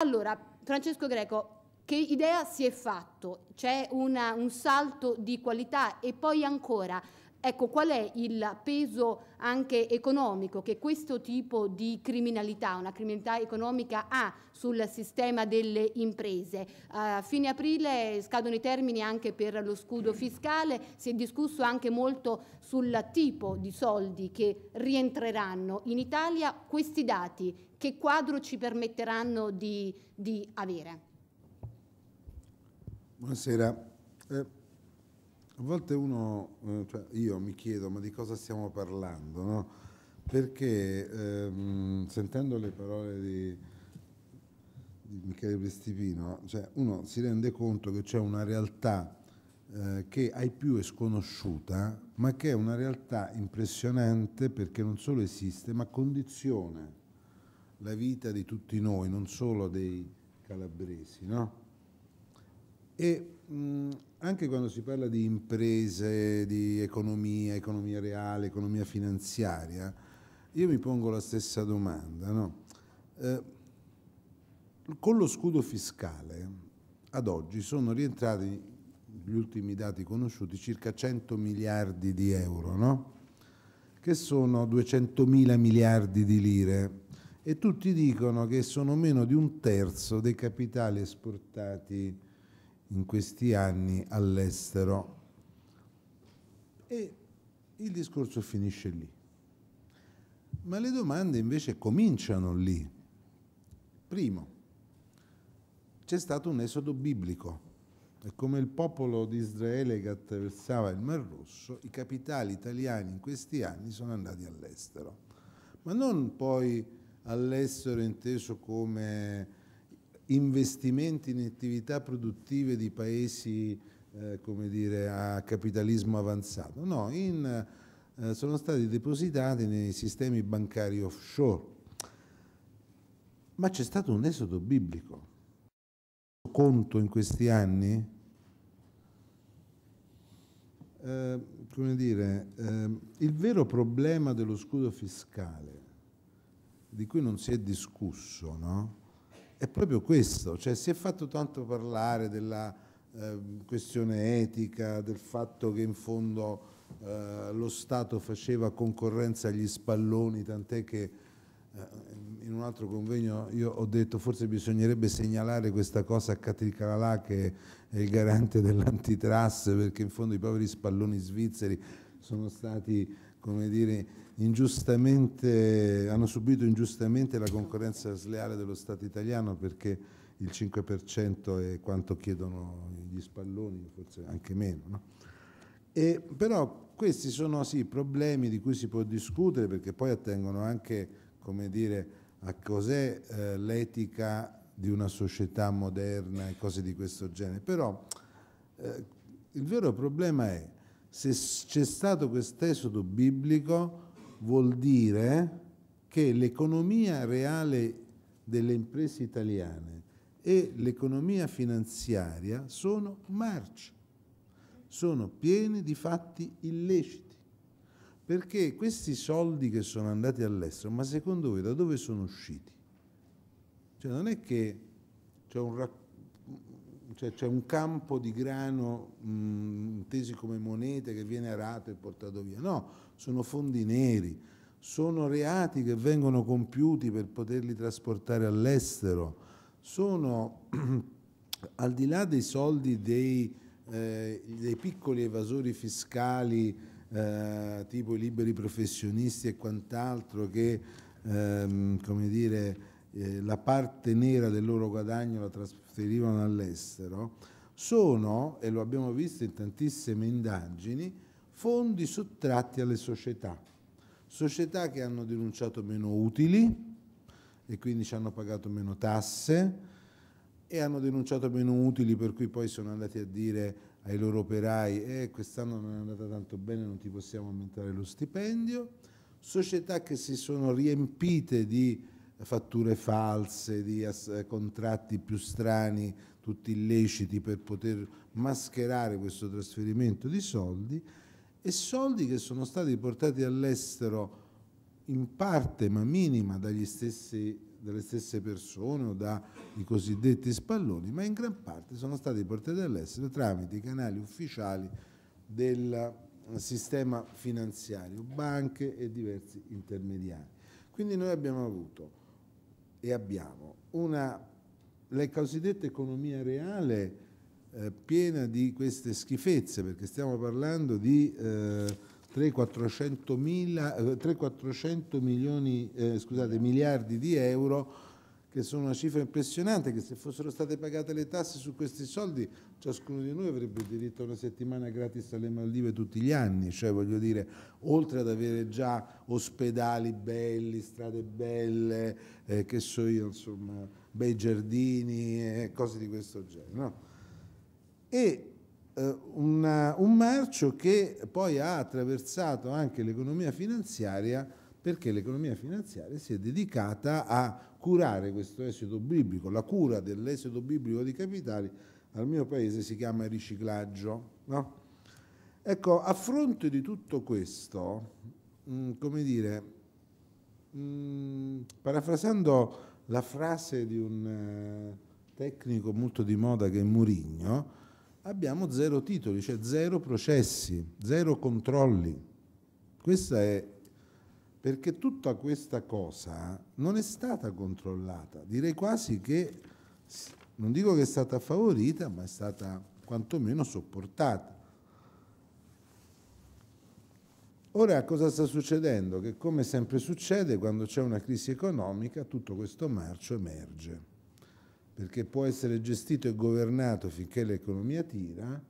Allora, Francesco Greco, che idea si è fatto? C'è un salto di qualità e poi ancora Ecco, qual è il peso anche economico che questo tipo di criminalità, una criminalità economica, ha sul sistema delle imprese? A fine aprile scadono i termini anche per lo scudo fiscale, si è discusso anche molto sul tipo di soldi che rientreranno in Italia. Questi dati che quadro ci permetteranno di, di avere? Buonasera. Eh. A volte uno, eh, cioè io mi chiedo, ma di cosa stiamo parlando? No? Perché ehm, sentendo le parole di, di Michele Prestipino, cioè uno si rende conto che c'è una realtà eh, che ai più è sconosciuta, ma che è una realtà impressionante perché non solo esiste, ma condiziona la vita di tutti noi, non solo dei calabresi. No? E mh, mm, anche quando si parla di imprese, di economia, economia reale, economia finanziaria, io mi pongo la stessa domanda. No? Eh, con lo scudo fiscale ad oggi sono rientrati, gli ultimi dati conosciuti, circa 100 miliardi di euro, no? che sono 200 mila miliardi di lire e tutti dicono che sono meno di un terzo dei capitali esportati in questi anni all'estero. E il discorso finisce lì. Ma le domande invece cominciano lì. Primo, c'è stato un esodo biblico e come il popolo di Israele che attraversava il Mar Rosso, i capitali italiani in questi anni sono andati all'estero, ma non poi all'estero inteso come investimenti in attività produttive di paesi eh, come dire, a capitalismo avanzato, no, in, eh, sono stati depositati nei sistemi bancari offshore. Ma c'è stato un esodo biblico. Conto in questi anni, eh, come dire, eh, il vero problema dello scudo fiscale, di cui non si è discusso, no? è proprio questo, cioè si è fatto tanto parlare della ehm, questione etica, del fatto che in fondo eh, lo Stato faceva concorrenza agli spalloni, tant'è che eh, in un altro convegno io ho detto forse bisognerebbe segnalare questa cosa a Catricalà che è il garante dell'antitrust perché in fondo i poveri spalloni svizzeri sono stati come dire hanno subito ingiustamente la concorrenza sleale dello Stato italiano perché il 5% è quanto chiedono gli spalloni, forse anche meno. No? E, però questi sono sì, problemi di cui si può discutere perché poi attengono anche dire, a cos'è eh, l'etica di una società moderna e cose di questo genere. Però eh, il vero problema è se c'è stato questo esodo biblico vuol dire che l'economia reale delle imprese italiane e l'economia finanziaria sono marce, sono piene di fatti illeciti. Perché questi soldi che sono andati all'estero, ma secondo voi da dove sono usciti? Cioè non è che c'è un rapporto cioè c'è un campo di grano mh, tesi come monete che viene arato e portato via. No, sono fondi neri, sono reati che vengono compiuti per poterli trasportare all'estero, sono al di là dei soldi dei, eh, dei piccoli evasori fiscali eh, tipo i liberi professionisti e quant'altro che ehm, come dire, eh, la parte nera del loro guadagno la trasportano che derivano all'estero sono, e lo abbiamo visto in tantissime indagini, fondi sottratti alle società. Società che hanno denunciato meno utili e quindi ci hanno pagato meno tasse e hanno denunciato meno utili per cui poi sono andati a dire ai loro operai eh, quest'anno non è andata tanto bene, non ti possiamo aumentare lo stipendio. Società che si sono riempite di fatture false, di contratti più strani, tutti illeciti per poter mascherare questo trasferimento di soldi e soldi che sono stati portati all'estero in parte ma minima stessi, dalle stesse persone o dai cosiddetti spalloni, ma in gran parte sono stati portati all'estero tramite i canali ufficiali del sistema finanziario, banche e diversi intermediari. Quindi noi abbiamo avuto e abbiamo una, la cosiddetta economia reale eh, piena di queste schifezze, perché stiamo parlando di eh, 300-400 eh, eh miliardi di euro che sono una cifra impressionante, che se fossero state pagate le tasse su questi soldi, ciascuno di noi avrebbe diritto a una settimana gratis alle Maldive tutti gli anni, cioè voglio dire, oltre ad avere già ospedali belli, strade belle, eh, che so io, insomma, bei giardini e eh, cose di questo genere. No? E eh, una, un marcio che poi ha attraversato anche l'economia finanziaria, perché l'economia finanziaria si è dedicata a curare questo esodo biblico. La cura dell'esodo biblico di capitali al mio paese si chiama riciclaggio. No? Ecco, a fronte di tutto questo, mm, come dire, mm, parafrasando la frase di un eh, tecnico molto di moda che è Murigno, abbiamo zero titoli, cioè zero processi, zero controlli. Questa è perché tutta questa cosa non è stata controllata, direi quasi che non dico che è stata favorita, ma è stata quantomeno sopportata. Ora cosa sta succedendo? Che come sempre succede quando c'è una crisi economica tutto questo marcio emerge, perché può essere gestito e governato finché l'economia tira,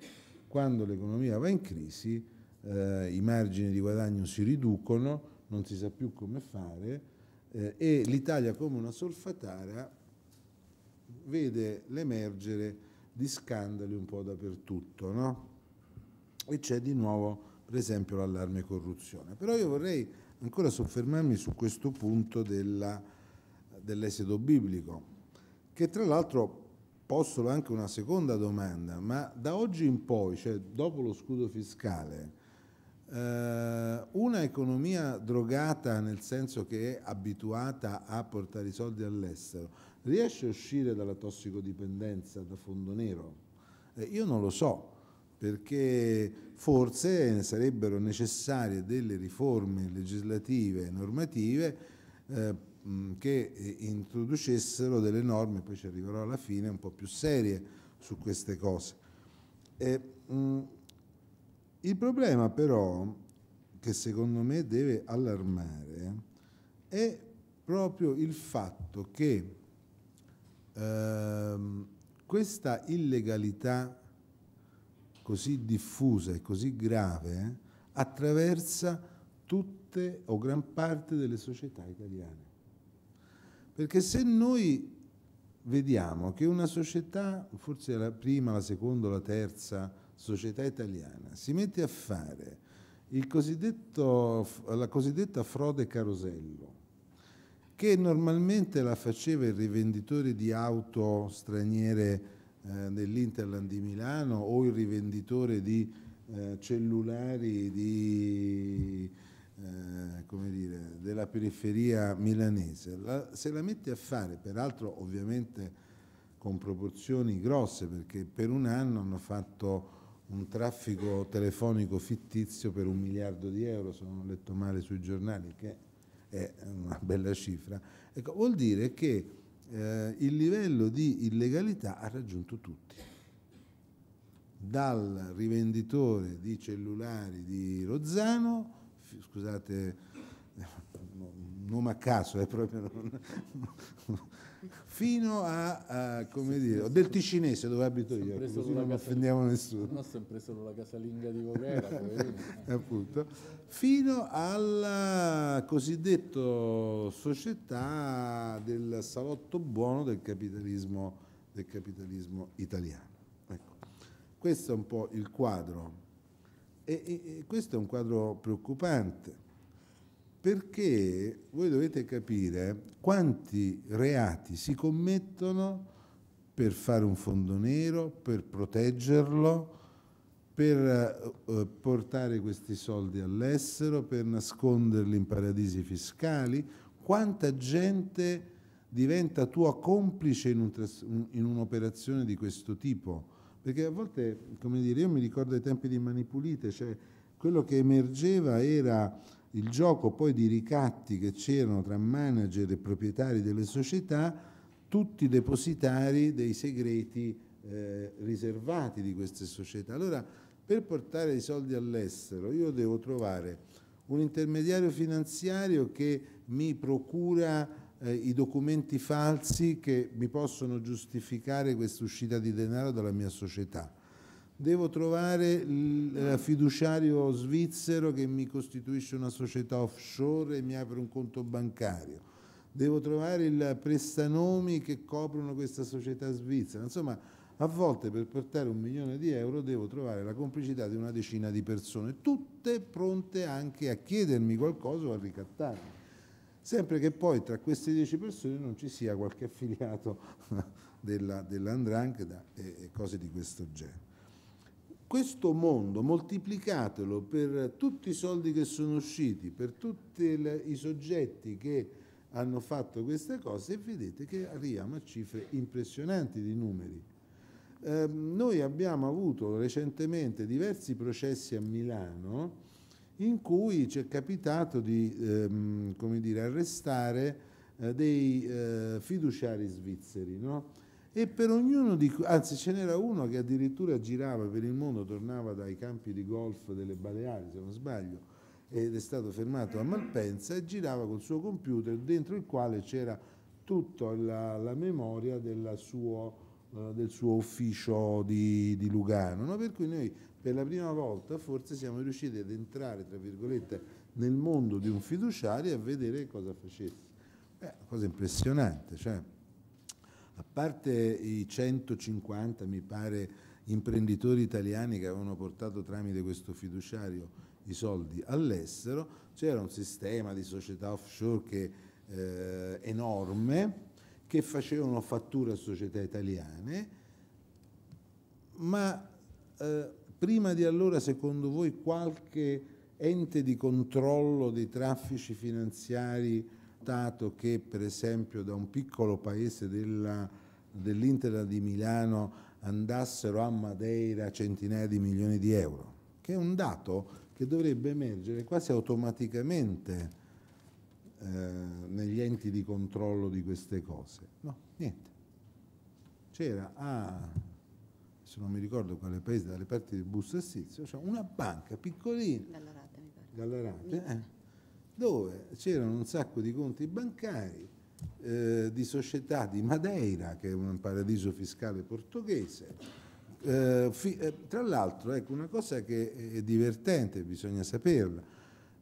quando l'economia va in crisi eh, i margini di guadagno si riducono, non si sa più come fare, eh, e l'Italia come una solfatara vede l'emergere di scandali un po' dappertutto, no? E c'è di nuovo, per esempio, l'allarme corruzione. Però io vorrei ancora soffermarmi su questo punto della, dell'esodo biblico, che tra l'altro posso anche una seconda domanda, ma da oggi in poi, cioè dopo lo scudo fiscale, eh, una economia drogata nel senso che è abituata a portare i soldi all'estero riesce a uscire dalla tossicodipendenza da fondo nero? Eh, io non lo so perché forse sarebbero necessarie delle riforme legislative e normative eh, che introducessero delle norme, poi ci arriverò alla fine, un po' più serie su queste cose. E, eh, mh, il problema però, che secondo me deve allarmare, è proprio il fatto che ehm, questa illegalità così diffusa e così grave attraversa tutte o gran parte delle società italiane. Perché se noi vediamo che una società, forse la prima, la seconda, la terza, società italiana si mette a fare la cosiddetta frode carosello, che normalmente la faceva il rivenditore di auto straniere eh, nell'Interland di Milano o il rivenditore di eh, cellulari di, eh, dire, della periferia milanese. La, se la mette a fare, peraltro ovviamente con proporzioni grosse, perché per un anno hanno fatto un traffico telefonico fittizio per un miliardo di euro, se non ho letto male sui giornali, che è una bella cifra, ecco, vuol dire che eh, il livello di illegalità ha raggiunto tutti, dal rivenditore di cellulari di Rozzano, scusate nome a caso, è proprio... fino a, a come dire, del Ticinese dove abito io, così non offendiamo nessuno. No, sempre solo la casalinga di Voghera, appunto, fino alla cosiddetta società del salotto buono del capitalismo, del capitalismo italiano. Ecco. Questo è un po' il quadro e, e, e questo è un quadro preoccupante perché voi dovete capire quanti reati si commettono per fare un fondo nero, per proteggerlo, per eh, eh portare questi soldi all'estero, per nasconderli in paradisi fiscali, quanta gente diventa tua complice in, un, in un'operazione di questo tipo. Perché a volte, come dire, io mi ricordo ai tempi di Manipulite, cioè quello che emergeva era il gioco poi di ricatti che c'erano tra manager e proprietari delle società, tutti depositari dei segreti eh, riservati di queste società. Allora, per portare i soldi all'estero, io devo trovare un intermediario finanziario che mi procura eh, i documenti falsi che mi possono giustificare questa uscita di denaro dalla mia società devo trovare il eh, fiduciario svizzero che mi costituisce una società offshore e mi apre un conto bancario, devo trovare il prestanomi che coprono questa società svizzera. Insomma, a volte per portare un milione di euro devo trovare la complicità di una decina di persone, tutte pronte anche a chiedermi qualcosa o a ricattarmi. Sempre che poi tra queste dieci persone non ci sia qualche affiliato dell'andrangheta e, e cose di questo genere questo mondo moltiplicatelo per tutti i soldi che sono usciti, per tutti i soggetti che hanno fatto queste cose e vedete che arriviamo a cifre impressionanti di numeri. Eh, noi abbiamo avuto recentemente diversi processi a Milano in cui ci è capitato di ehm, dire, arrestare eh, dei eh, fiduciari svizzeri. No? E per ognuno di questi, anzi ce n'era uno che addirittura girava per il mondo, tornava dai campi di golf delle Baleari, se non sbaglio, ed è stato fermato a Malpensa e girava col suo computer dentro il quale c'era tutta la, la memoria suo, uh, del suo ufficio di, di Lugano. No? Per cui noi per la prima volta forse siamo riusciti ad entrare, tra virgolette, nel mondo di un fiduciario e a vedere cosa facesse. Beh, una cosa impressionante, cioè a parte i 150, mi pare, imprenditori italiani che avevano portato tramite questo fiduciario i soldi all'estero, c'era un sistema di società offshore che, eh, enorme che facevano fattura a società italiane, ma eh, prima di allora secondo voi qualche ente di controllo dei traffici finanziari dato che per esempio da un piccolo paese dell'Intera dell di Milano andassero a Madeira centinaia di milioni di euro, che è un dato che dovrebbe emergere quasi automaticamente eh, negli enti di controllo di queste cose. No, niente. C'era a, ah, se non mi ricordo quale paese, dalle parti di Busto cioè una banca piccolina. Dalla rate, mi pare. Dalla eh dove c'erano un sacco di conti bancari eh, di società di Madeira, che è un paradiso fiscale portoghese. Eh, fi, eh, tra l'altro, ecco una cosa che è divertente, bisogna saperla.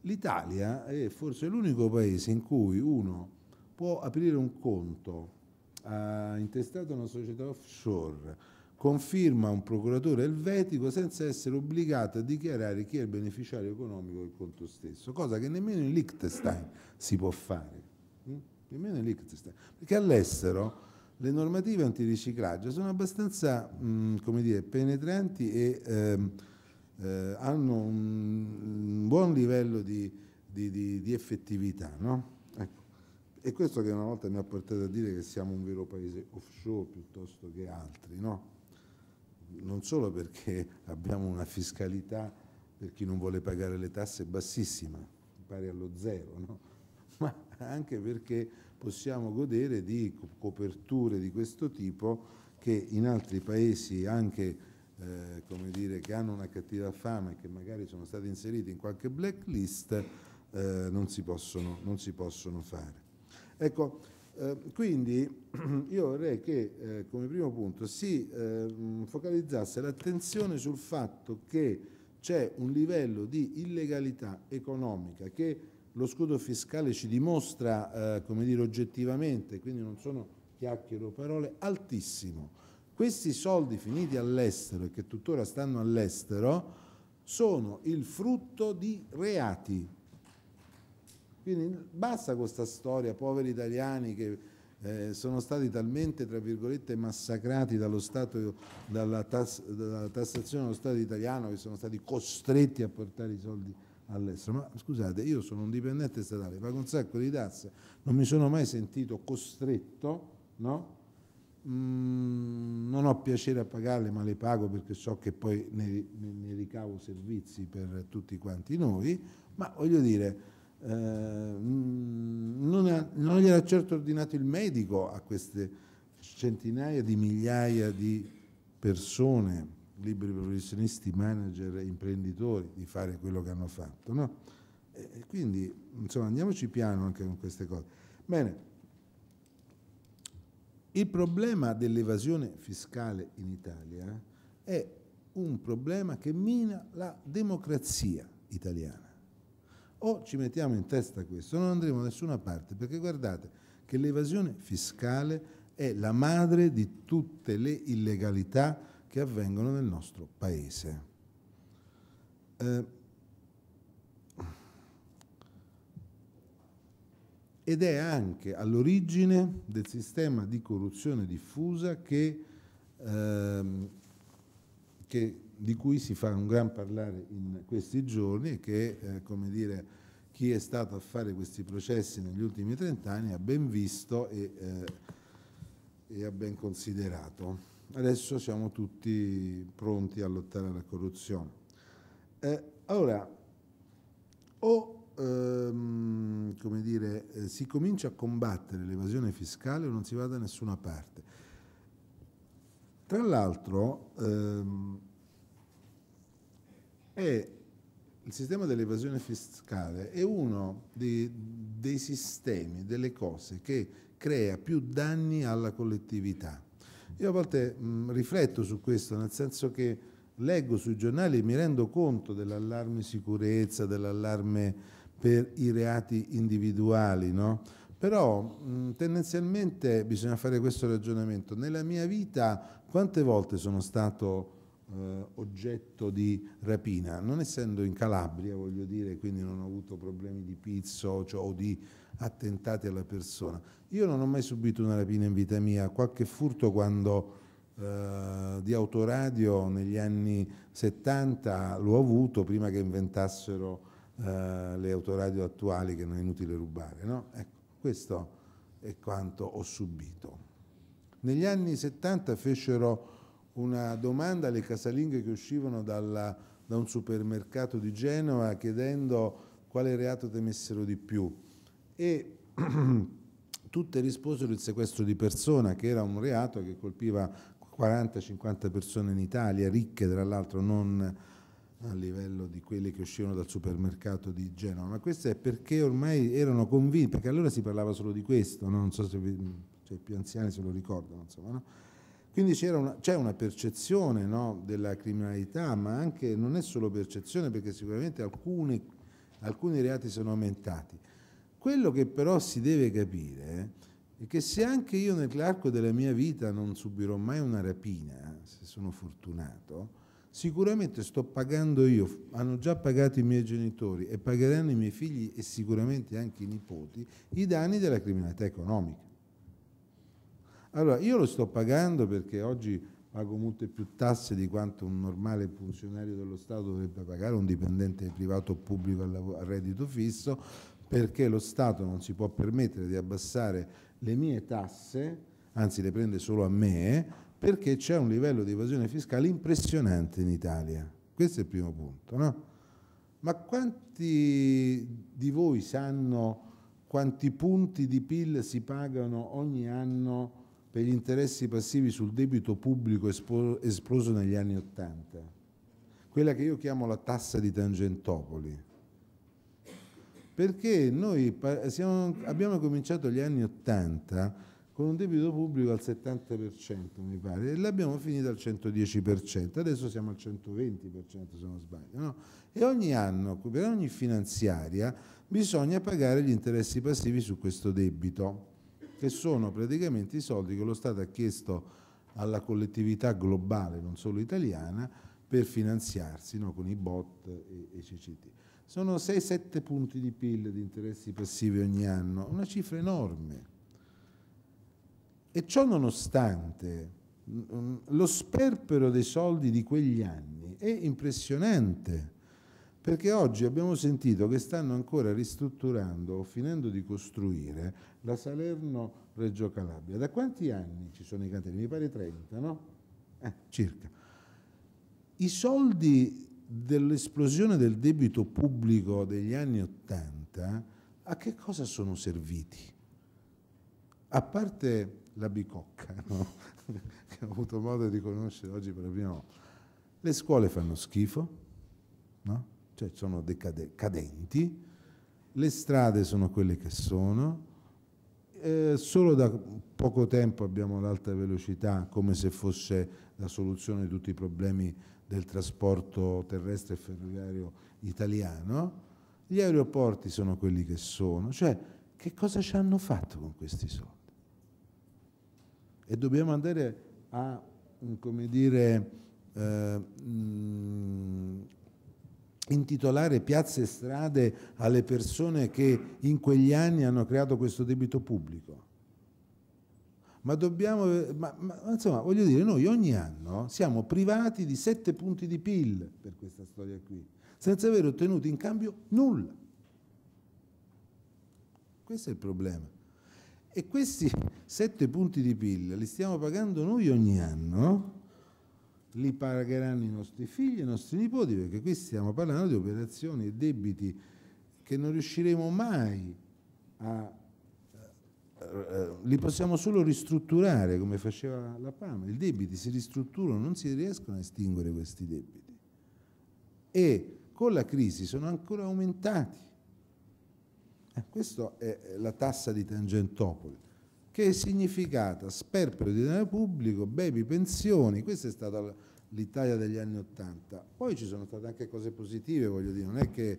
L'Italia è forse l'unico paese in cui uno può aprire un conto ha intestato una società offshore conferma un procuratore elvetico senza essere obbligato a dichiarare chi è il beneficiario economico del conto stesso, cosa che nemmeno in Liechtenstein si può fare, mm? nemmeno in Liechtenstein, perché all'estero le normative antiriciclaggio sono abbastanza, mh, mm, come dire, penetranti e ehm, eh, hanno un, buon livello di, di, di, di effettività, no? Ecco. E questo che una volta mi ha portato a dire che siamo un vero paese offshore piuttosto che altri, no? non solo perché abbiamo una fiscalità per chi non vuole pagare le tasse bassissima, pari allo zero, no? ma anche perché possiamo godere di coperture di questo tipo che in altri paesi anche eh, come dire, che hanno una cattiva fama e che magari sono stati inseriti in qualche blacklist eh, non, si possono, non si possono fare. Ecco, eh, quindi io vorrei che eh, come primo punto si ehm, focalizzasse l'attenzione sul fatto che c'è un livello di illegalità economica che lo scudo fiscale ci dimostra, eh, come dire, oggettivamente, quindi non sono chiacchiere o parole, altissimo. Questi soldi finiti all'estero e che tuttora stanno all'estero sono il frutto di reati quindi basta con questa storia, poveri italiani che eh, sono stati talmente, tra virgolette, massacrati stato, dalla, tass- dalla, tassazione dello Stato italiano che sono stati costretti a portare i soldi all'estero. Ma scusate, io sono un dipendente statale, pago un sacco di tasse, non mi sono mai sentito costretto, no? Mm, non ho piacere a pagarle, ma le pago perché so che poi ne, ne, ne ricavo servizi per tutti quanti noi, ma voglio dire Ehm, non, ha, non gliel'ha certo ordinato il medico a queste centinaia di migliaia di persone, liberi professionisti, manager, imprenditori, di fare quello che hanno fatto. No? E quindi, insomma, andiamoci piano anche con queste cose. Bene, il problema dell'evasione fiscale in Italia è un problema che mina la democrazia italiana. O ci mettiamo in testa questo, non andremo da nessuna parte, perché guardate che l'evasione fiscale è la madre di tutte le illegalità che avvengono nel nostro Paese. Eh, ed è anche all'origine del sistema di corruzione diffusa che, ehm, che di cui si fa un gran parlare in questi giorni e che, eh, come dire, chi è stato a fare questi processi negli ultimi trent'anni ha ben visto e, eh, e ha ben considerato. Adesso siamo tutti pronti a lottare alla corruzione. Eh, ora, o ehm, come dire, eh, si comincia a combattere l'evasione fiscale o non si va da nessuna parte. Tra l'altro, ehm, e il sistema dell'evasione fiscale è uno dei, dei sistemi, delle cose che crea più danni alla collettività. Io a volte mh, rifletto su questo, nel senso che leggo sui giornali e mi rendo conto dell'allarme sicurezza, dell'allarme per i reati individuali, no? Però mh, tendenzialmente bisogna fare questo ragionamento. Nella mia vita quante volte sono stato eh, oggetto di rapina. Non essendo in Calabria, voglio dire, quindi non ho avuto problemi di pizzo cioè, o di attentati alla persona. Io non ho mai subito una rapina in vita mia, qualche furto quando eh, di autoradio negli anni 70 l'ho avuto prima che inventassero eh, le autoradio attuali che non è inutile rubare. No? Ecco, questo è quanto ho subito. Negli anni 70 fecero una domanda alle casalinghe che uscivano dalla, da un supermercato di Genova chiedendo quale reato temessero di più e tutte risposero il sequestro di persona che era un reato che colpiva 40-50 persone in Italia, ricche tra l'altro non a livello di quelle che uscivano dal supermercato di Genova, ma questo è perché ormai erano convinti, perché allora si parlava solo di questo, no? non so se vi, cioè, più anziani se lo ricordano, insomma, no? Quindi c'è una, una, percezione no, della criminalità, ma anche non è solo percezione perché sicuramente alcuni, alcuni reati sono aumentati. Quello che però si deve capire è che se anche io nell'arco della mia vita non subirò mai una rapina, se sono fortunato, sicuramente sto pagando io, hanno già pagato i miei genitori e pagheranno i miei figli e sicuramente anche i nipoti i danni della criminalità economica. Allora, io lo sto pagando perché oggi pago molte più tasse di quanto un normale funzionario dello Stato dovrebbe pagare, un dipendente privato o pubblico a reddito fisso, perché lo Stato non si può permettere di abbassare le mie tasse, anzi le prende solo a me, perché c'è un livello di evasione fiscale impressionante in Italia. Questo è il primo punto. No? Ma quanti di voi sanno quanti punti di PIL si pagano ogni anno per gli interessi passivi sul debito pubblico esploso negli anni Ottanta, quella che io chiamo la tassa di Tangentopoli. Perché noi siamo, abbiamo cominciato gli anni Ottanta con un debito pubblico al 70% mi pare e l'abbiamo finito al 110%, adesso siamo al 120% se non sbaglio, no? e ogni anno per ogni finanziaria bisogna pagare gli interessi passivi su questo debito che sono praticamente i soldi che lo Stato ha chiesto alla collettività globale, non solo italiana, per finanziarsi no, con i bot e, i CCT. Sono 6-7 punti di PIL di interessi passivi ogni anno, una cifra enorme. E ciò nonostante mm, mm, lo sperpero dei soldi di quegli anni è impressionante perché oggi abbiamo sentito che stanno ancora ristrutturando o finendo di costruire la Salerno-Reggio Calabria. Da quanti anni ci sono i cantieri? Mi pare 30, no? Eh, circa. I soldi dell'esplosione del debito pubblico degli anni Ottanta a che cosa sono serviti? A parte la bicocca, no? che ho avuto modo di conoscere oggi per la prima volta, le scuole fanno schifo, no? cioè sono decadenti, le strade sono quelle che sono, eh, solo da poco tempo abbiamo l'alta velocità come se fosse la soluzione di tutti i problemi del trasporto terrestre e ferroviario italiano, gli aeroporti sono quelli che sono, cioè che cosa ci hanno fatto con questi soldi? E dobbiamo andare a, come dire, eh, mh, intitolare piazze e strade alle persone che in quegli anni hanno creato questo debito pubblico. Ma dobbiamo, ma, ma, insomma, voglio dire, noi ogni anno siamo privati di 7 punti di PIL per questa storia qui, senza aver ottenuto in cambio nulla. Questo è il problema. E questi 7 punti di PIL li stiamo pagando noi ogni anno li pagheranno i nostri figli e i nostri nipoti, perché qui stiamo parlando di operazioni e debiti che non riusciremo mai a... Eh, eh, li possiamo solo ristrutturare come faceva la PAM, i debiti si ristrutturano, non si riescono a estinguere questi debiti. E con la crisi sono ancora aumentati. Eh, questa è la tassa di Tangentopoli che è significata sperpero di denaro pubblico, baby pensioni, questa è stata l'Italia degli anni Ottanta. Poi ci sono state anche cose positive, voglio dire, non è che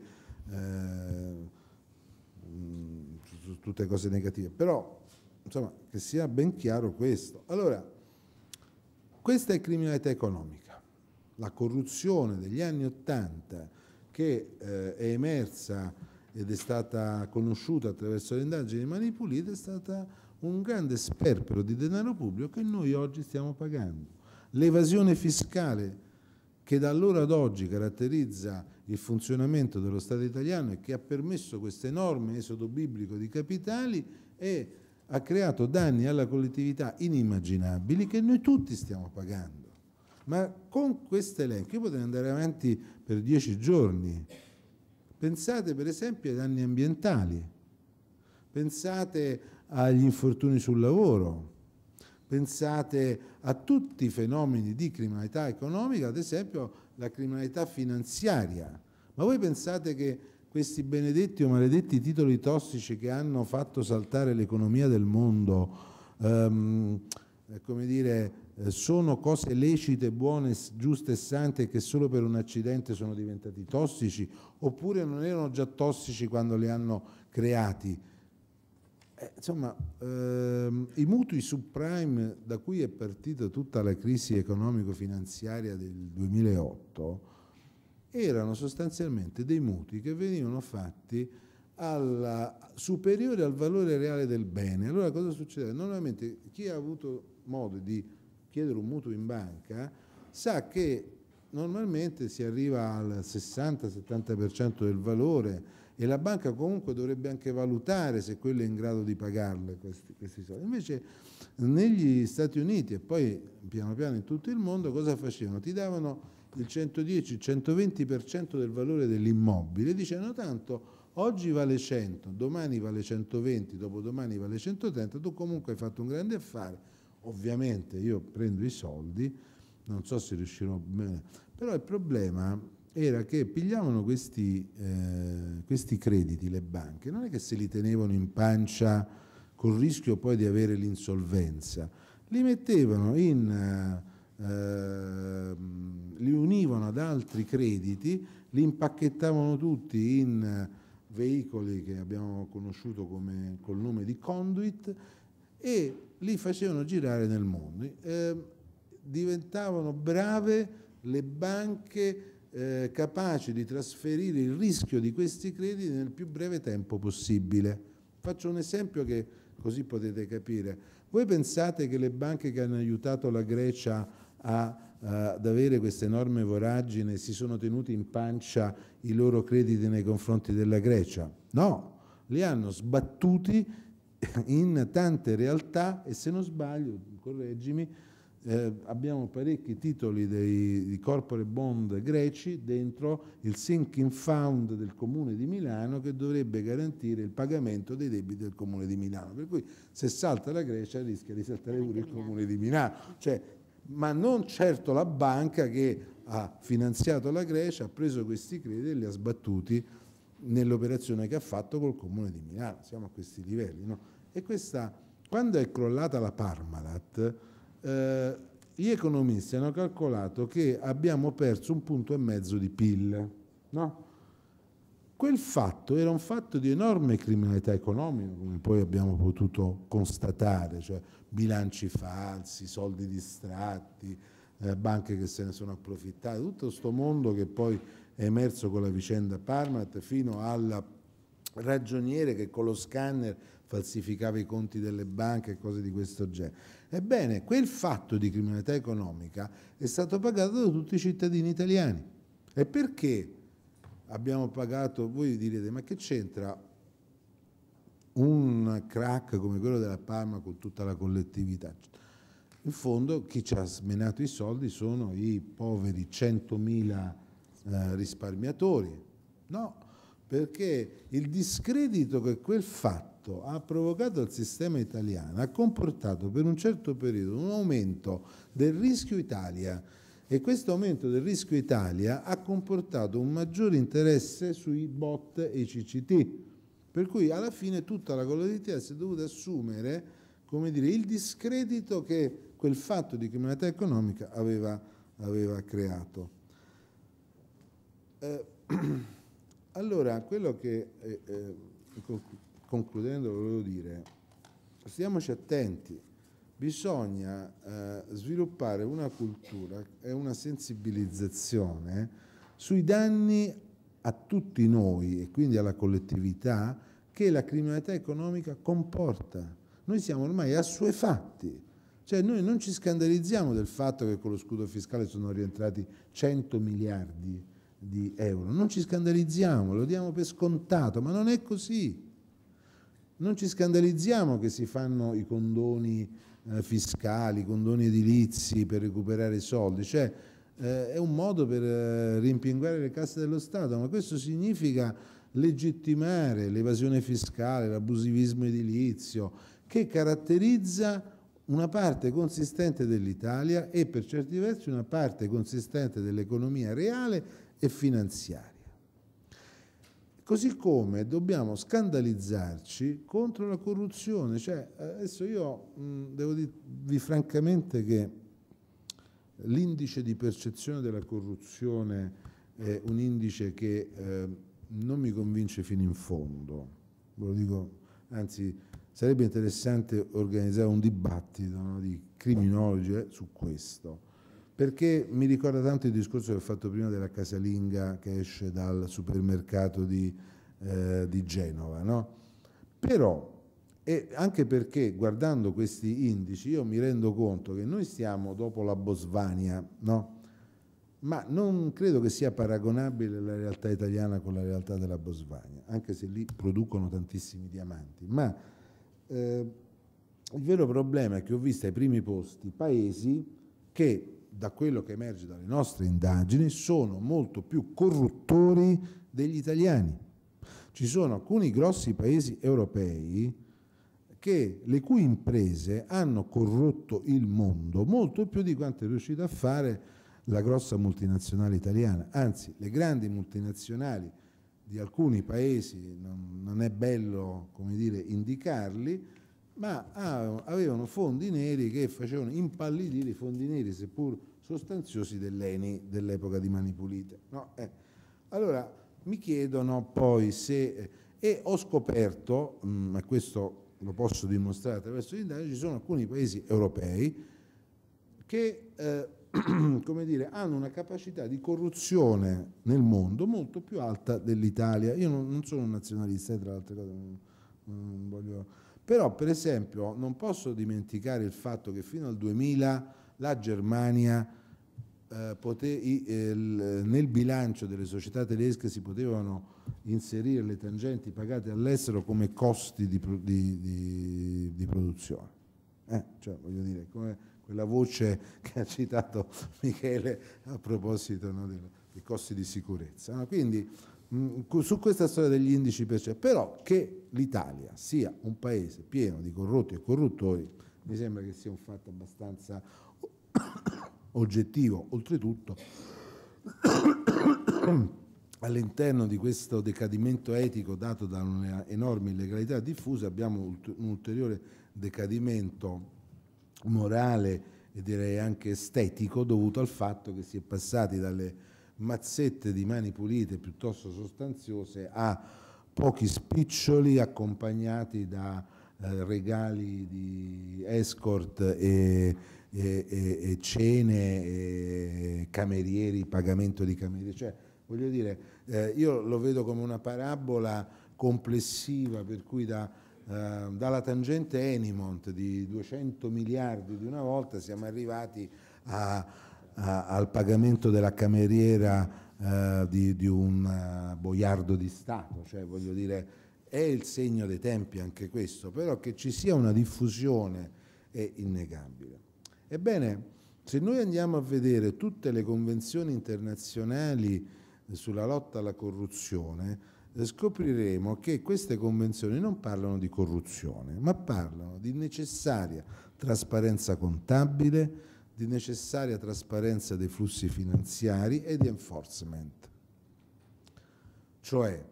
eh, tutte cose negative, però insomma che sia ben chiaro questo. Allora, questa è criminalità economica, la corruzione degli anni Ottanta che eh, è emersa ed è stata conosciuta attraverso le indagini di Mani Pulite è stata un grande sperpero di denaro pubblico che noi oggi stiamo pagando. L'evasione fiscale che da allora ad oggi caratterizza il funzionamento dello Stato italiano e che ha permesso questo enorme esodo biblico di capitali e ha creato danni alla collettività inimmaginabili che noi tutti stiamo pagando. Ma con questo elenco io potrei andare avanti per dieci giorni. Pensate per esempio ai danni ambientali. Pensate agli infortuni sul lavoro, pensate a tutti i fenomeni di criminalità economica, ad esempio la criminalità finanziaria. Ma voi pensate che questi benedetti o maledetti titoli tossici che hanno fatto saltare l'economia del mondo, ehm, eh, come dire, eh, sono cose lecite, buone, giuste e sante che solo per un accidente sono diventati tossici, oppure non erano già tossici quando li hanno creati? Eh, insomma, ehm, i mutui subprime da cui è partita tutta la crisi economico-finanziaria del 2008 erano sostanzialmente dei mutui che venivano fatti alla, superiore al valore reale del bene. Allora cosa succede? Normalmente chi ha avuto modo di chiedere un mutuo in banca sa che normalmente si arriva al 60-70% del valore e la banca comunque dovrebbe anche valutare se quello è in grado di pagarle questi, questi soldi. Invece negli Stati Uniti e poi piano piano in tutto il mondo cosa facevano? Ti davano il 110, il 120% del valore dell'immobile, dicevano tanto oggi vale 100, domani vale 120, dopodomani vale 130, tu comunque hai fatto un grande affare, ovviamente io prendo i soldi, non so se riuscirò bene, però il problema era che pigliavano questi, eh, questi crediti le banche, non è che se li tenevano in pancia col rischio poi di avere l'insolvenza, li mettevano in... Eh, ehm, li univano ad altri crediti, li impacchettavano tutti in eh, veicoli che abbiamo conosciuto come, col nome di conduit e li facevano girare nel mondo. Eh, diventavano brave le banche eh, capaci di trasferire il rischio di questi crediti nel più breve tempo possibile. Faccio un esempio che così potete capire. Voi pensate che le banche che hanno aiutato la Grecia a eh, ad avere questa enorme voragine si sono tenuti in pancia i loro crediti nei confronti della Grecia. No, li hanno sbattuti in tante realtà e se non sbaglio, correggimi, eh, abbiamo parecchi titoli dei, di corporate bond greci dentro il sinking fund del comune di Milano che dovrebbe garantire il pagamento dei debiti del comune di Milano. Per cui se salta la Grecia rischia di saltare pure il comune di Milano. Cioè, ma non certo la banca che ha finanziato la Grecia, ha preso questi crediti e li ha sbattuti nell'operazione che ha fatto col comune di Milano. Siamo a questi livelli. No? E questa, quando è crollata la Parmalat, eh, gli economisti hanno calcolato che abbiamo perso un punto e mezzo di PIL. No? Quel fatto era un fatto di enorme criminalità economica, come poi abbiamo potuto constatare, cioè bilanci falsi, soldi distratti, eh, banche che se ne sono approfittate, tutto questo mondo che poi è emerso con la vicenda Parmat fino al ragioniere che con lo scanner falsificava i conti delle banche e cose di questo genere. Ebbene, quel fatto di criminalità economica è stato pagato da tutti i cittadini italiani. E perché abbiamo pagato, voi direte, ma che c'entra un crack come quello della Parma con tutta la collettività? In fondo chi ci ha smenato i soldi sono i poveri 100.000 eh, risparmiatori. No, perché il discredito che quel fatto fatto ha provocato al sistema italiano, ha comportato per un certo periodo un aumento del rischio Italia e questo aumento del rischio Italia ha comportato un maggiore interesse sui bot e i CCT, per cui alla fine tutta la collettività si è dovuta assumere dire, il discredito che quel fatto di criminalità economica aveva, aveva creato. Eh, allora, quello che... Eh, eh, concludendo volevo dire, stiamoci attenti, bisogna eh, sviluppare una cultura e una sensibilizzazione sui danni a tutti noi e quindi alla collettività che la criminalità economica comporta. Noi siamo ormai assuefatti, cioè noi non ci scandalizziamo del fatto che con lo scudo fiscale sono rientrati 100 miliardi di euro, non ci scandalizziamo, lo diamo per scontato, ma non è così. Non ci scandalizziamo che si fanno i condoni eh, fiscali, i condoni edilizi per recuperare soldi, cioè eh, è un modo per eh, rimpinguare le casse dello Stato, ma questo significa legittimare l'evasione fiscale, l'abusivismo edilizio, che caratterizza una parte consistente dell'Italia e per certi versi una parte consistente dell'economia reale e finanziaria. Così come dobbiamo scandalizzarci contro la corruzione. Cioè, eh, adesso io mh, devo dirvi francamente che l'indice di percezione della corruzione è un indice che eh, non mi convince fino in fondo. Ve lo dico, anzi, sarebbe interessante organizzare un dibattito no, di criminologi eh, su questo perché mi ricorda tanto il discorso che ho fatto prima della casalinga che esce dal supermercato di, eh, di Genova. No? Però, anche perché guardando questi indici io mi rendo conto che noi stiamo dopo la Bosvania, no? ma non credo che sia paragonabile la realtà italiana con la realtà della Bosvania, anche se lì producono tantissimi diamanti. Ma eh, il vero problema è che ho visto ai primi posti paesi che da quello che emerge dalle nostre indagini, sono molto più corruttori degli italiani. Ci sono alcuni grossi paesi europei che, le cui imprese hanno corrotto il mondo molto più di quanto è riuscita a fare la grossa multinazionale italiana. Anzi, le grandi multinazionali di alcuni paesi, non, non è bello dire, indicarli, ma avevano fondi neri che facevano impallidire i fondi neri, seppur sostanziosi, dell'ENI dell'epoca di Mani Pulite. No? Eh. Allora mi chiedono poi se... Eh, e ho scoperto, ma mm, questo lo posso dimostrare attraverso l'indagine, ci sono alcuni paesi europei che eh, come dire, hanno una capacità di corruzione nel mondo molto più alta dell'Italia. Io non, non sono un nazionalista, eh, tra l'altro, non, non voglio però, per esempio, non posso dimenticare il fatto che fino al 2000 la Germania eh, pote, eh, nel bilancio delle società tedesche si potevano inserire le tangenti pagate all'estero come costi di, di, di, di produzione. Eh, cioè, voglio dire, come quella voce che ha citato Michele a proposito no, dei, costi di sicurezza. No? Quindi Mm, su questa storia degli indici per sé, però che l'Italia sia un paese pieno di corrotti e corruttori mi sembra che sia un fatto abbastanza oggettivo, oltretutto all'interno di questo decadimento etico dato da un'enorme illegalità diffusa abbiamo un ulteriore decadimento morale e direi anche estetico dovuto al fatto che si è passati dalle mazzette di mani pulite piuttosto sostanziose a pochi spiccioli accompagnati da eh, regali di escort e, e, e, e cene, e camerieri, pagamento di camerieri. Cioè, voglio dire, eh, io lo vedo come una parabola complessiva per cui da, eh, dalla tangente Enimont di 200 miliardi di una volta siamo arrivati a a, al pagamento della cameriera eh, di, di, un eh, boiardo di Stato, cioè voglio dire è il segno dei tempi anche questo, però che ci sia una diffusione è innegabile. Ebbene, se noi andiamo a vedere tutte le convenzioni internazionali eh, sulla lotta alla corruzione, eh, scopriremo che queste convenzioni non parlano di corruzione, ma parlano di necessaria trasparenza contabile, di necessaria trasparenza dei flussi finanziari e di enforcement. Cioè,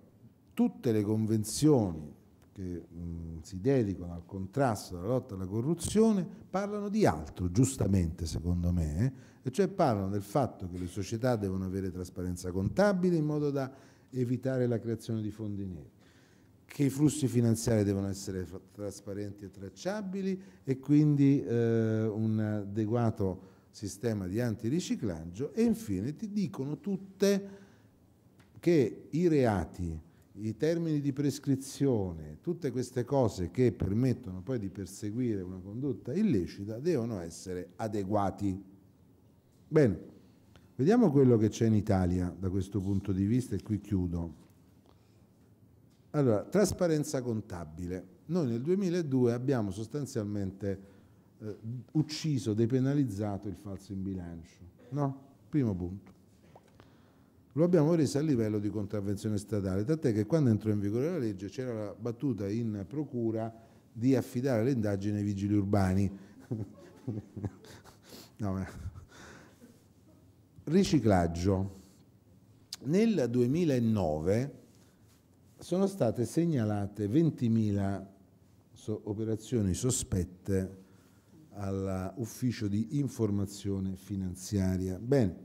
tutte le convenzioni che mh, si dedicano al contrasto alla lotta alla corruzione parlano di altro, giustamente secondo me, eh? e cioè parlano del fatto che le società devono avere trasparenza contabile in modo da evitare la creazione di fondi neri che i flussi finanziari devono essere trasparenti e tracciabili e quindi eh, un adeguato sistema di antiriciclaggio e infine ti dicono tutte che i reati, i termini di prescrizione, tutte queste cose che permettono poi di perseguire una condotta illecita devono essere adeguati. Bene, vediamo quello che c'è in Italia da questo punto di vista e qui chiudo. Allora, trasparenza contabile. Noi nel 2002 abbiamo sostanzialmente eh, ucciso, depenalizzato il falso in bilancio. No? Primo punto. Lo abbiamo reso a livello di contravvenzione statale, tant'è che quando entrò in vigore la legge c'era la battuta in procura di affidare le indagini ai vigili urbani. no, ma... Riciclaggio. Nel 2009 sono state segnalate 20.000 so operazioni sospette all'ufficio di informazione finanziaria. Bene,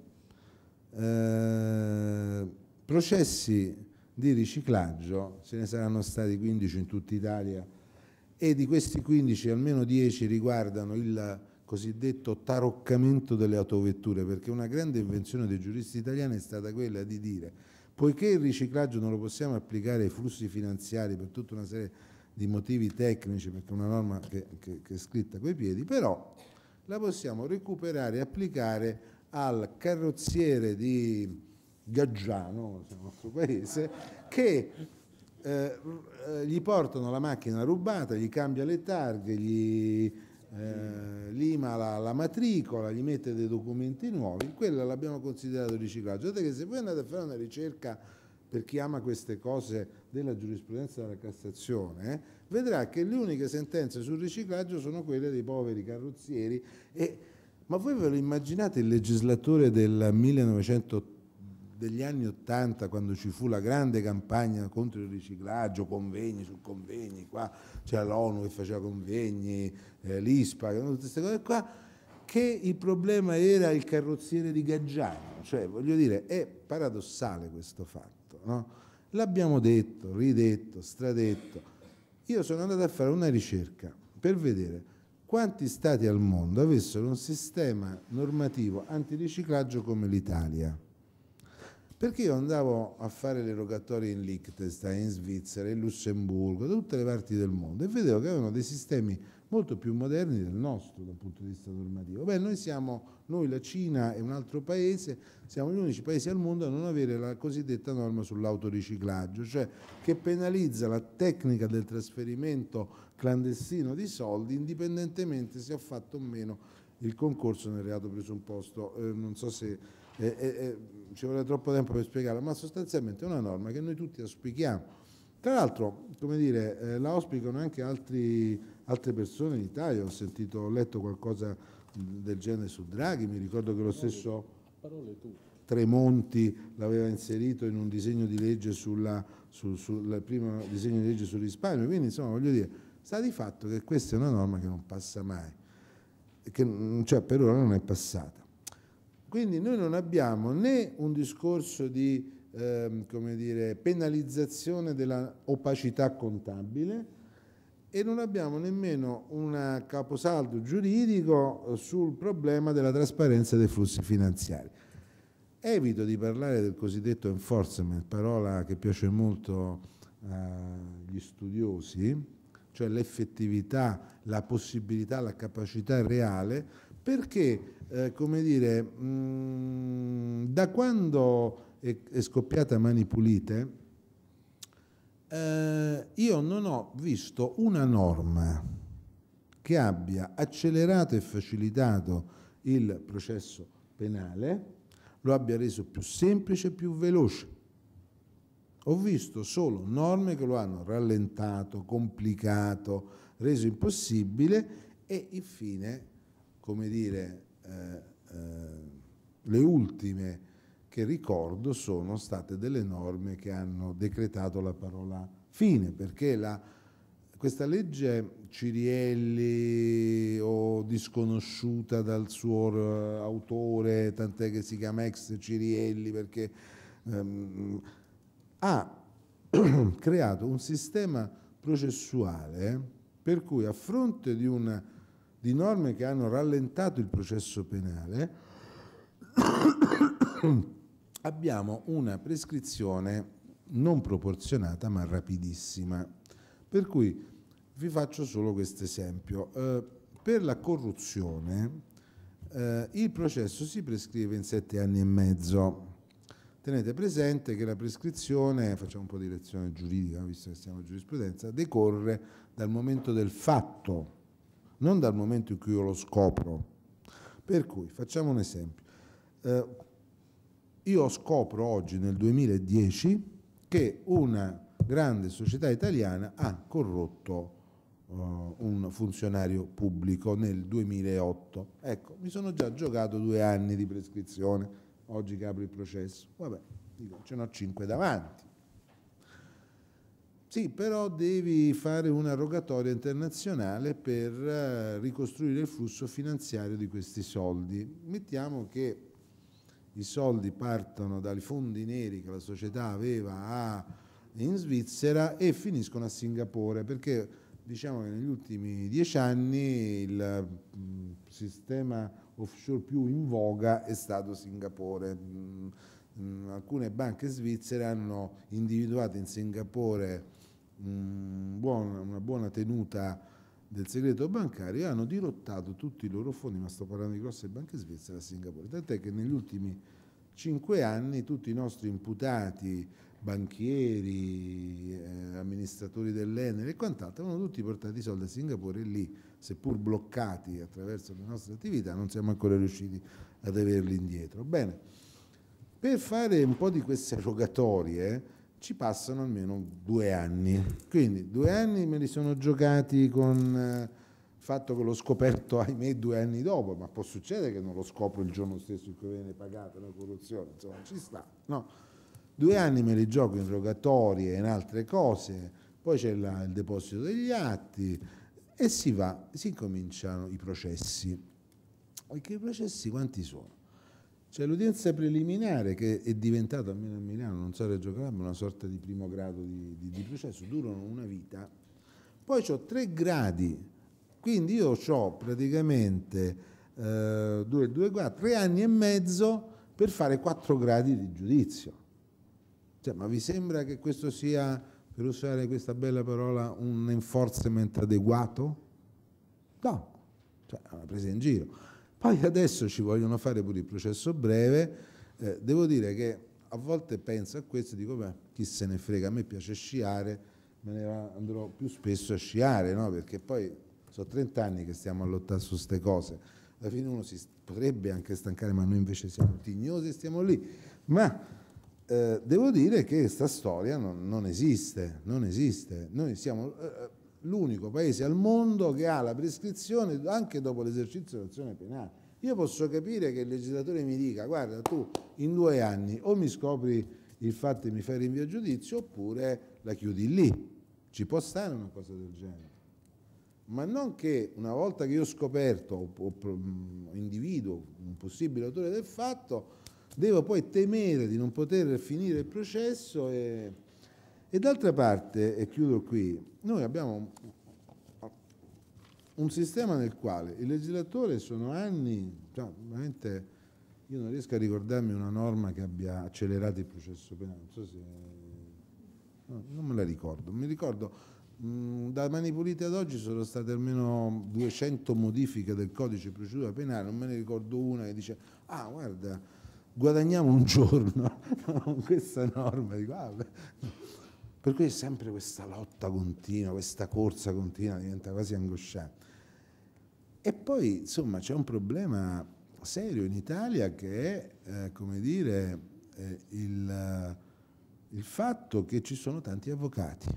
eh, processi di riciclaggio, ce ne saranno stati 15 in tutta Italia e di questi 15 almeno 10 riguardano il cosiddetto taroccamento delle autovetture, perché una grande invenzione dei giuristi italiani è stata quella di dire Poiché il riciclaggio non lo possiamo applicare ai flussi finanziari per tutta una serie di motivi tecnici, perché è una norma che, che, che è scritta coi piedi, però la possiamo recuperare e applicare al carrozziere di Gaggiano, nel nostro paese, che eh, eh, gli portano la macchina rubata, gli cambia le targhe, gli eh, lima la, la, matricola, gli mette dei documenti nuovi, quella l'abbiamo considerato riciclaggio. Vedete che se voi andate a fare una ricerca per chi ama queste cose della giurisprudenza della Cassazione, eh, vedrà che le uniche sentenze sul riciclaggio sono quelle dei poveri carrozzieri. E, ma voi ve lo immaginate il legislatore del 1980? degli anni Ottanta, quando ci fu la grande campagna contro il riciclaggio, convegni su convegni, qua c'era l'ONU che faceva convegni, eh, l'ISPA, tutte queste cose qua, che il problema era il carrozziere di Gaggiano. Cioè, voglio dire, è paradossale questo fatto. No? L'abbiamo detto, ridetto, stradetto. Io sono andato a fare una ricerca per vedere quanti stati al mondo avessero un sistema normativo antiriciclaggio come l'Italia. Perché io andavo a fare le rogatorie in Liechtenstein, in Svizzera, in Lussemburgo, da tutte le parti del mondo e vedevo che avevano dei sistemi molto più moderni del nostro dal punto di vista normativo. Beh, noi siamo, noi la Cina e un altro paese, siamo gli unici paesi al mondo a non avere la cosiddetta norma sull'autoriciclaggio, cioè che penalizza la tecnica del trasferimento clandestino di soldi indipendentemente se ha fatto o meno il concorso nel reato presupposto. Eh, non so se eh, eh, ci vorrei troppo tempo per spiegarla, ma sostanzialmente è una norma che noi tutti auspichiamo. Tra l'altro, come dire, eh, la auspicano anche altri, altre persone in Italia, ho, sentito, ho letto qualcosa del genere su Draghi, mi ricordo che lo stesso Tremonti l'aveva inserito in un disegno di legge sulla, sul, sul primo disegno di legge sul risparmio, quindi insomma voglio dire, sta di fatto che questa è una norma che non passa mai, che cioè, per ora non è passata. Quindi noi non abbiamo né un discorso di ehm, dire, penalizzazione dell'opacità contabile e non abbiamo nemmeno un caposaldo giuridico eh, sul problema della trasparenza dei flussi finanziari. Evito di parlare del cosiddetto enforcement, parola che piace molto eh, agli eh, studiosi, cioè l'effettività, la possibilità, la capacità reale, perché eh, come dire, mh, mm, da quando è, è, scoppiata Mani Pulite, eh, io non ho visto una norma che abbia accelerato e facilitato il processo penale, lo abbia reso più semplice, e più veloce. Ho visto solo norme che lo hanno rallentato, complicato, reso impossibile e infine, come dire, eh, eh, le ultime che ricordo sono state delle norme che hanno decretato la parola fine, perché la, questa legge Cirielli o disconosciuta dal suo eh, autore, tant'è che si chiama ex Cirielli, perché ehm, ha creato un sistema processuale per cui a fronte di una di norme che hanno rallentato il processo penale, abbiamo una prescrizione non proporzionata ma rapidissima. Per cui vi faccio solo questo esempio. Eh, per la corruzione eh, il processo si prescrive in sette anni e mezzo. Tenete presente che la prescrizione, facciamo un po' di lezione giuridica, visto che siamo in giurisprudenza, decorre dal momento del fatto non dal momento in cui io lo scopro. Per cui facciamo un esempio. Eh, io scopro oggi nel 2010 che una grande società italiana ha corrotto eh, un funzionario pubblico nel 2008. Ecco, mi sono già giocato due anni di prescrizione oggi che apro il processo. Vabbè, dico, ce ho cinque davanti. Sì, però devi fare una rogatoria internazionale per eh, ricostruire il flusso finanziario di questi soldi. Mettiamo che i soldi partono dai fondi neri che la società aveva in Svizzera e finiscono a Singapore, perché diciamo che negli ultimi dieci anni il mm, sistema offshore più in voga è stato Singapore. Mm, mm, alcune banche svizzere hanno individuato in Singapore un buona, una buona tenuta del segreto bancario e hanno dirottato tutti i loro fondi, ma sto parlando di grosse banche svizzere a Singapore, tant'è che negli ultimi cinque anni tutti i nostri imputati, banchieri, eh, amministratori dell'Enel e quant'altro, hanno tutti portato i soldi a Singapore e lì, seppur bloccati attraverso le nostre attività, non siamo ancora riusciti ad averli indietro. Bene, per fare un po' di queste rogatorie, ci passano almeno due anni. Quindi due anni me li sono giocati con il eh, fatto che l'ho scoperto, ahimè, due anni dopo, ma può succedere che non lo scopro il giorno stesso in cui viene pagata la corruzione, insomma ci sta. No. Due anni me li gioco in rogatorie e in altre cose, poi c'è il deposito degli atti e si va, si cominciano i processi. Perché i processi quanti sono? C'è l'udienza preliminare che è diventata, almeno a Milano, non so Reggio Calabria, una sorta di primo grado di, di, di processo, durano una vita. Poi ho tre gradi, quindi io ho praticamente eh, due, due, quattro, tre anni e mezzo per fare quattro gradi di giudizio. Cioè, ma vi sembra che questo sia, per usare questa bella parola, un enforcement adeguato? No, cioè, è una presa in giro poi adesso ci vogliono fare pure il processo breve, eh, devo dire che a volte penso a questo e dico, beh, chi se ne frega, a me piace sciare, me ne andrò più spesso a sciare, no? perché poi sono 30 anni che stiamo a lottare su queste cose, alla fine uno si potrebbe anche stancare, ma noi invece siamo tignosi e stiamo lì. Ma eh, devo dire che questa storia non, non, esiste, non esiste. Noi siamo... Eh, eh l'unico paese al mondo che ha la prescrizione anche dopo l'esercizio dell'azione penale. Io posso capire che il legislatore mi dica, guarda tu in due anni o mi scopri il fatto e mi fai rinvio a giudizio oppure la chiudi lì. Ci può stare una cosa del genere. Ma non che una volta che io ho scoperto o individuo un possibile autore del fatto, devo poi temere di non poter finire il processo e e d'altra parte, e chiudo qui, noi abbiamo un sistema nel quale il legislatore sono anni, cioè, veramente io non riesco a ricordarmi una norma che abbia accelerato il processo penale, non so se... No, non me la ricordo, mi ricordo mm, da Mani Pulite ad oggi sono state almeno 200 modifiche del codice di procedura penale, non me ne ricordo una che dice ah guarda guadagniamo un giorno con questa norma, dico ah, beh, per cui è sempre questa lotta continua, questa corsa continua, diventa quasi angosciante. E poi, insomma, c'è un problema serio in Italia che è, eh, come dire, eh, il, eh, il fatto che ci sono tanti avvocati.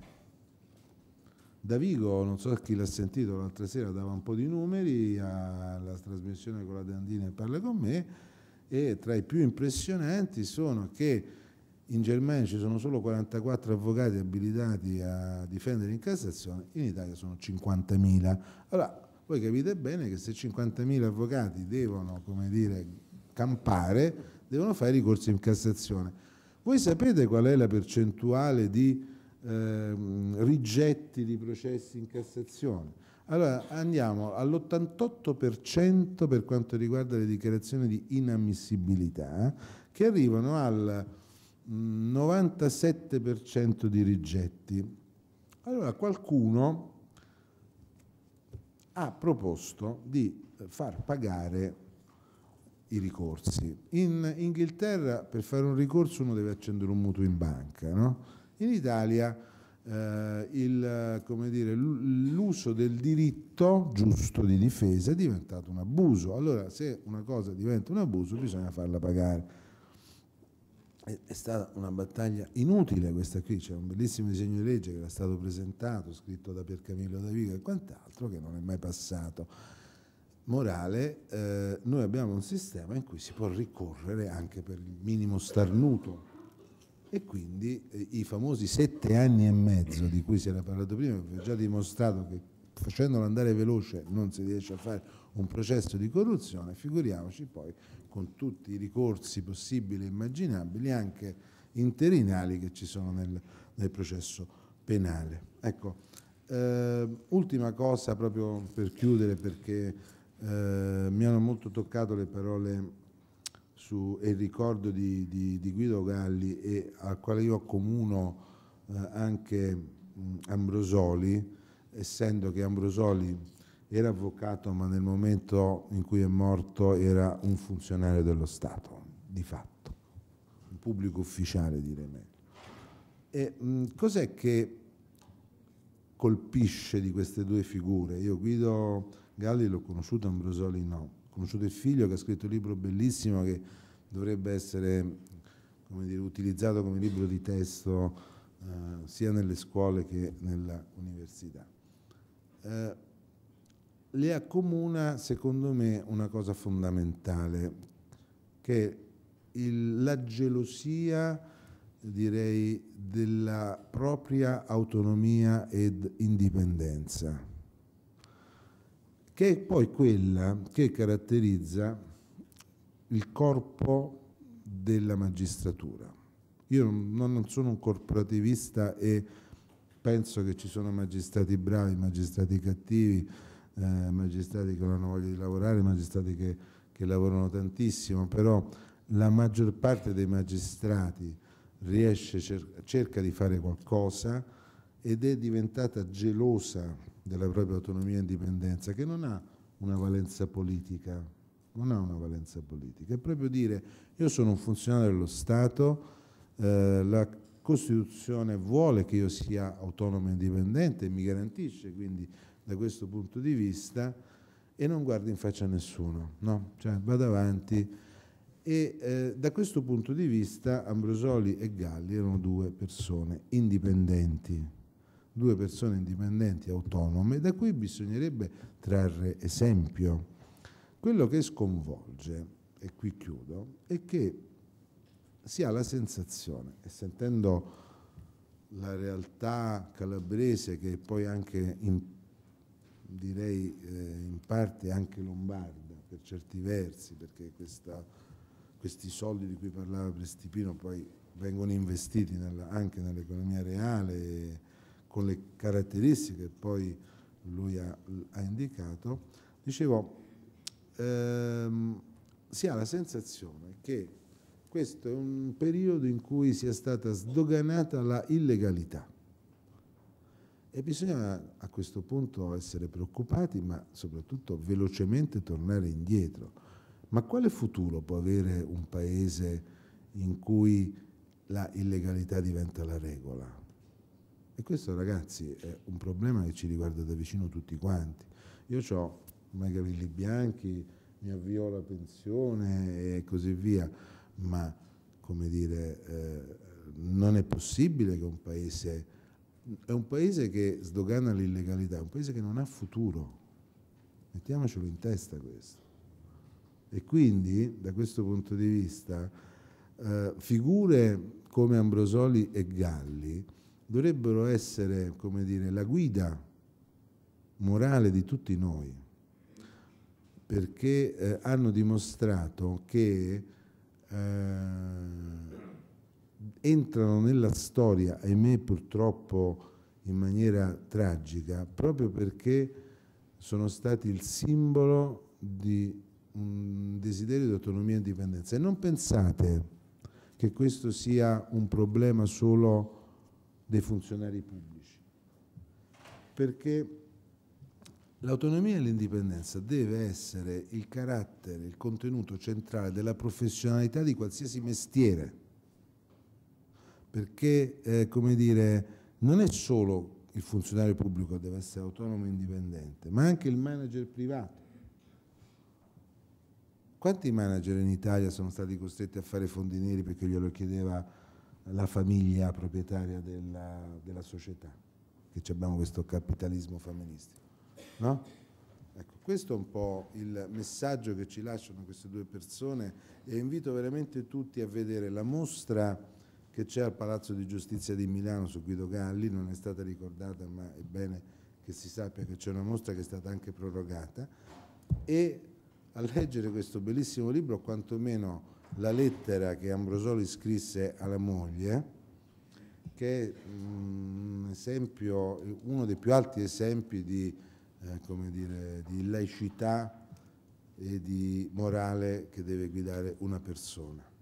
Davigo, non so chi l'ha sentito l'altra sera, dava un po' di numeri alla trasmissione con la Dandina e parla con me e tra i più impressionanti sono che in Germania ci sono solo 44 avvocati abilitati a difendere in Cassazione, in Italia sono 50.000. Allora, voi capite bene che se 50.000 avvocati devono, come dire, campare, devono fare ricorsi in Cassazione. Voi sapete qual è la percentuale di eh, rigetti di processi in Cassazione? Allora andiamo all'88% per quanto riguarda le dichiarazioni di inammissibilità, che arrivano al 97% di rigetti. Allora qualcuno ha proposto di far pagare i ricorsi. In Inghilterra per fare un ricorso uno deve accendere un mutuo in banca, no? in Italia eh, l'uso del diritto giusto di difesa è diventato un abuso, allora se una cosa diventa un abuso bisogna farla pagare è, stata una battaglia inutile questa qui, c'è un bellissimo disegno di legge che era stato presentato, scritto da Piercamillo Da Vigo e quant'altro, che non è mai passato. Morale, eh, noi abbiamo un sistema in cui si può ricorrere anche per il minimo starnuto e quindi eh, i famosi sette anni e mezzo di cui si era parlato prima, che ho già dimostrato che facendolo andare veloce non si riesce a fare un processo di corruzione, figuriamoci poi con tutti i ricorsi possibili e immaginabili, anche interinali che ci sono nel, nel processo penale. Ecco, eh, ultima cosa proprio per chiudere, perché eh, mi hanno molto toccato le parole su, e il ricordo di, di, di Guido Galli, e al quale io accomuno eh, anche mh, Ambrosoli, essendo che Ambrosoli era avvocato, ma nel momento in cui è morto era un funzionario dello Stato, di fatto, un pubblico ufficiale direi meglio. E, mh, cos'è che colpisce di queste due figure? Io Guido Galli l'ho conosciuto, Ambrosoli no, ho conosciuto il figlio che ha scritto un libro bellissimo che dovrebbe essere come dire, utilizzato come libro di testo eh, sia nelle scuole che nell'università. Eh, le accomuna, secondo me, una cosa fondamentale, che il, la gelosia, direi, della propria autonomia ed indipendenza, che è poi quella che caratterizza il corpo della magistratura. Io non sono un corporativista e penso che ci sono magistrati bravi, magistrati cattivi, eh, magistrati che non hanno voglia di lavorare, magistrati che, che, lavorano tantissimo, però la maggior parte dei magistrati riesce, cer cerca di fare qualcosa ed è diventata gelosa della propria autonomia e indipendenza, che non ha una valenza politica, non ha una valenza politica, è proprio dire io sono un funzionario dello Stato, eh, la Costituzione vuole che io sia autonomo e indipendente e mi garantisce quindi da questo punto di vista e non guardi in faccia a nessuno, no? cioè vada avanti. E eh, da questo punto di vista Ambrosoli e Galli erano due persone indipendenti, due persone indipendenti, autonome, da cui bisognerebbe trarre esempio. Quello che sconvolge, e qui chiudo, è che si ha la sensazione, e sentendo la realtà calabrese che poi anche in direi eh, in parte anche lombarda per certi versi, perché questa, questi soldi di cui parlava Prestipino poi vengono investiti nella, anche nell'economia reale con le caratteristiche che poi lui ha, ha indicato, dicevo, ehm, si ha la sensazione che questo è un periodo in cui sia stata sdoganata la illegalità e bisogna a questo punto essere preoccupati, ma soprattutto velocemente tornare indietro. Ma quale futuro può avere un paese in cui la illegalità diventa la regola? E questo, ragazzi, è un problema che ci riguarda da vicino tutti quanti. Io ho i capelli bianchi, mi avvio alla pensione e così via, ma come dire, eh, non è possibile che un paese è un paese che sdogana l'illegalità, è un paese che non ha futuro. Mettiamocelo in testa questo. E quindi, da questo punto di vista, eh, figure come Ambrosoli e Galli dovrebbero essere, come dire, la guida morale di tutti noi, perché eh, hanno dimostrato che eh, entrano nella storia, ahimè purtroppo in maniera tragica, proprio perché sono stati il simbolo di un desiderio di autonomia e indipendenza. E non pensate che questo sia un problema solo dei funzionari pubblici, perché l'autonomia e l'indipendenza deve essere il carattere, il contenuto centrale della professionalità di qualsiasi mestiere perché eh, come dire, non è solo il funzionario pubblico che deve essere autonomo e indipendente, ma anche il manager privato. Quanti manager in Italia sono stati costretti a fare fondi neri perché glielo chiedeva la famiglia proprietaria della, della società? Che abbiamo questo capitalismo familistico. No? Ecco, questo è un po' il messaggio che ci lasciano queste due persone e invito veramente tutti a vedere la mostra che c'è al Palazzo di Giustizia di Milano su Guido Galli, non è stata ricordata ma è bene che si sappia che c'è una mostra che è stata anche prorogata e a leggere questo bellissimo libro, quantomeno la lettera che Ambrosoli scrisse alla moglie, che è un esempio, uno dei più alti esempi di, eh, dire, di laicità e di morale che deve guidare una persona.